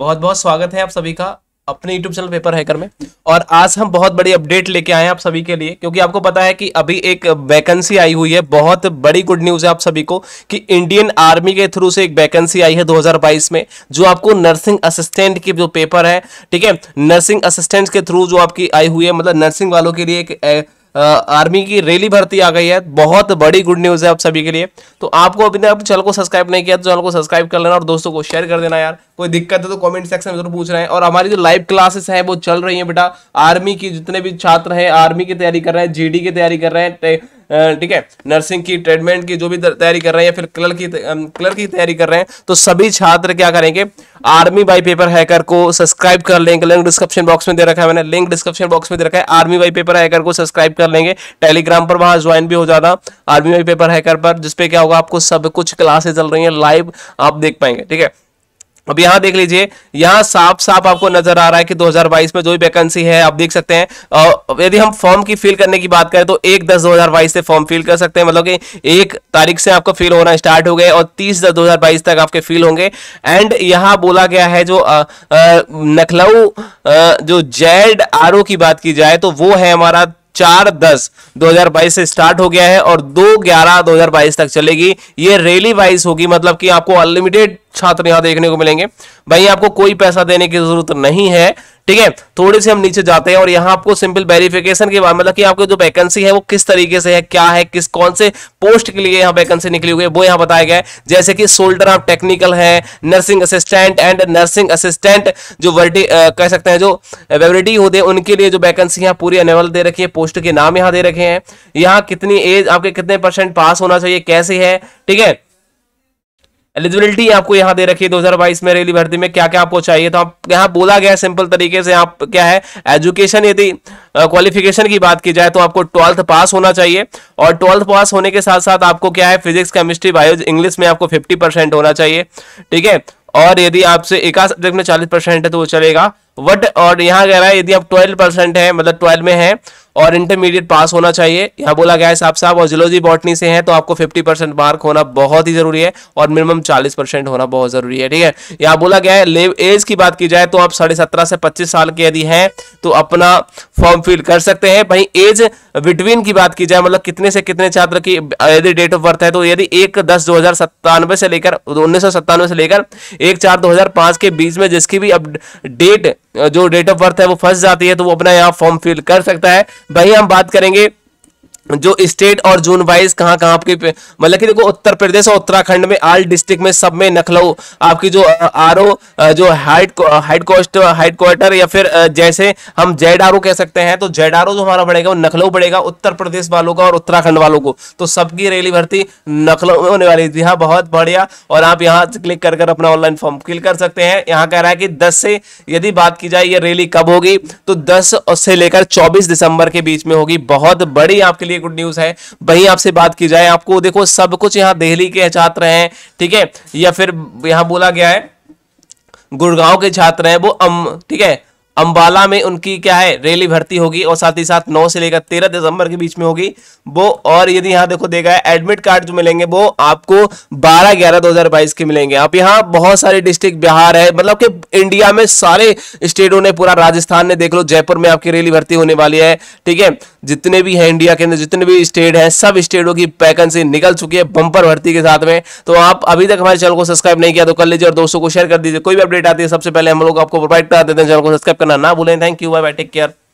बहुत बहुत स्वागत है आप सभी का अपने YouTube चैनल पेपर हैकर में और आज हम बहुत बड़ी अपडेट लेके आए हैं आप सभी के लिए क्योंकि आपको पता है कि अभी एक वैकेंसी आई हुई है बहुत बड़ी गुड न्यूज़ है आप सभी को कि इंडियन आर्मी के थ्रू से एक वैकेंसी आई है 2022 में जो आपको नर्सिंग असिस्टेंट की जो पेपर है ठीक है नर्सिंग असिस्टेंट के थ्रू जो आपकी आई हुई है मतलब नर्सिंग वालों के लिए एक आर्मी की रैली भर्ती आ गई है बहुत बड़ी गुड न्यूज़ है आप सभी के लिए तो आपको अभी अपने चैनल को सब्सक्राइब नहीं किया तो चैनल को सब्सक्राइब कर लेना और दोस्तों को शेयर कर देना यार कोई दिक्कत है तो कमेंट सेक्शन में जरूर पूछ रहे हैं और हमारी जो लाइव क्लासेस हैं वो चल रही है बेटा आर्मी की जितने भी छात्र हैं आर्मी की तैयारी कर रहे हैं जी की तैयारी कर रहे हैं ठीक है नर्सिंग की ट्रीटमेंट की जो भी तैयारी कर रहे हैं या फिर क्लर्क की क्लर्क की तैयारी कर रहे हैं तो सभी छात्र क्या करेंगे आर्मी बाई पेपर हैकर को सब्सक्राइब कर लेंगे लिंक डिस्क्रिप्शन बॉक्स में दे रखा है मैंने लिंक डिस्क्रिप्शन बॉक्स में दे रखा है आर्मी बाई पेपर हैकर को सब्सक्राइब कर लेंगे टेलीग्राम पर वहां ज्वाइन भी हो जाता आर्मी बाई पेपर हैकर पर जिसपे क्या होगा आपको सब कुछ क्लासेस चल रही है लाइव आप देख पाएंगे ठीक है अब यहाँ देख लीजिए यहाँ साफ साफ आपको नजर आ रहा है कि 2022 में जो भी वैकेंसी है आप देख सकते हैं यदि हम फॉर्म की फिल करने की बात करें तो एक दस बाईस से फॉर्म फिल कर सकते हैं मतलब कि एक तारीख से आपको फिल होना स्टार्ट हो गए और तीस दस बाईस तक आपके फिल होंगे एंड यहाँ बोला गया है जो नखलऊ जो जेड आर की बात की जाए तो वो है हमारा चार दस बाईस से स्टार्ट हो गया है और दो ग्यारह बाईस तक चलेगी ये रैली वाइज होगी मतलब कि आपको अनलिमिटेड छात्र यहां देखने को मिलेंगे भाई आपको कोई पैसा देने की जरूरत नहीं है ठीक है थोड़ी सी हम नीचे जाते हैं और यहां आपको सिंपल वेरिफिकेशन के बारे मतलब कि आपके जो वैकेंसी है वो किस तरीके से है क्या है किस कौन से पोस्ट के लिए यहां वैकेंसी निकली हुई है वो यहां बताया गया है जैसे कि सोल्डर ऑफ टेक्निकल है nursing assistant and nursing assistant जो वर्टी कह सकते हैं जो वेबिलिटी होते हैं उनके लिए जो वैकेंसी यहाँ पूरी अनेवल दे रखी है पोस्ट के नाम यहां दे रखे हैं यहां कितनी एज आपके कितने परसेंट पास होना चाहिए कैसे है ठीक है एलिजिबिलिटी आपको यहाँ दे रखी है 2022 में रेली भर्ती में क्या क्या आपको चाहिए तो आप यहाँ बोला गया सिंपल तरीके से आप क्या है एजुकेशन यदि क्वालिफिकेशन की बात की जाए तो आपको ट्वेल्थ पास होना चाहिए और ट्वेल्थ पास होने के साथ साथ आपको क्या है फिजिक्स केमिस्ट्री बायो इंग्लिश में आपको फिफ्टी होना चाहिए ठीक है और यदि आपसे एका सब्जेक्ट में चालीस परसेंट है तो वो चलेगा वट और यहाँ कह रहा है यदि आप ट्वेल्व परसेंट है मतलब ट्वेल्व में है और इंटरमीडिएट पास होना चाहिए यहाँ बोला गया है साहब साहब और जियोलॉजी बॉटनी से हैं तो आपको 50 परसेंट मार्क होना बहुत ही जरूरी है और मिनिमम 40 परसेंट होना बहुत जरूरी है ठीक है यहाँ बोला गया है लेव एज की बात की जाए तो आप साढ़े सत्रह से पच्चीस साल के यदि हैं तो अपना फॉर्म फिल कर सकते हैं भाई एज बिटवीन की बात की जाए मतलब कितने से कितने छात्र की यदि डेट ऑफ बर्थ है तो यदि एक दस दो से लेकर उन्नीस से लेकर एक चार दो के बीच में जिसकी भी अब डेट जो डेट ऑफ बर्थ है वो फंस जाती है तो वो अपना यहाँ फॉर्म फिल कर सकता है वही हम बात करेंगे जो स्टेट और जोन वाइज कहाँ कहाँ आपके मतलब कि देखो उत्तर प्रदेश और उत्तराखंड में आल डिस्ट्रिक्ट में सब में नखलऊ आपकी जो आर जो height height coast height quarter या फिर जैसे हम जेड आर कह सकते हैं तो जेड आर जो हमारा बढ़ेगा वो नखलऊ बढ़ेगा उत्तर प्रदेश वालों का और उत्तराखंड वालों को तो सबकी रैली भर्ती नखलऊ में होने वाली थी हाँ बहुत बढ़िया और आप यहाँ क्लिक कर कर अपना ऑनलाइन फॉर्म फिल कर सकते हैं यहाँ कह रहा है कि दस से यदि बात की जाए ये रैली कब होगी तो दस से लेकर चौबीस दिसंबर के बीच में होगी बहुत बड़ी आपके लिए गुड न्यूज है वही आपसे बात की जाए आपको देखो सब कुछ यहाँ दिल्ली के छात्र हैं ठीक है या फिर यहाँ बोला गया है गुड़गांव के छात्र हैं वो अम ठीक है अंबाला में उनकी क्या है रैली भर्ती होगी और साथ ही साथ 9 से लेकर 13 दिसंबर के बीच में होगी वो और यदि यहाँ देखो देखा है एडमिट कार्ड जो मिलेंगे वो आपको 12 ग्यारह 2022 के मिलेंगे आप यहाँ बहुत सारे डिस्ट्रिक्ट बिहार है मतलब कि इंडिया में सारे स्टेटों ने पूरा राजस्थान ने देख लो जयपुर में आपकी रैली भर्ती होने वाली है ठीक है जितने भी है इंडिया के अंदर जितने भी स्टेट है सब स्टेटों की वैकेंसी निकल चुकी है बंपर भर्ती के साथ में तो आप अभी तक हमारे चैनल को सब्सक्राइब नहीं किया तो कर लीजिए और दोस्तों को शेयर कर दीजिए कोई भी अपडेट आती है सबसे पहले हम लोग आपको प्रोवाइड करा देते हैं चैनल को सब्सक्राइब करना ना भूलें thank you bye bye take care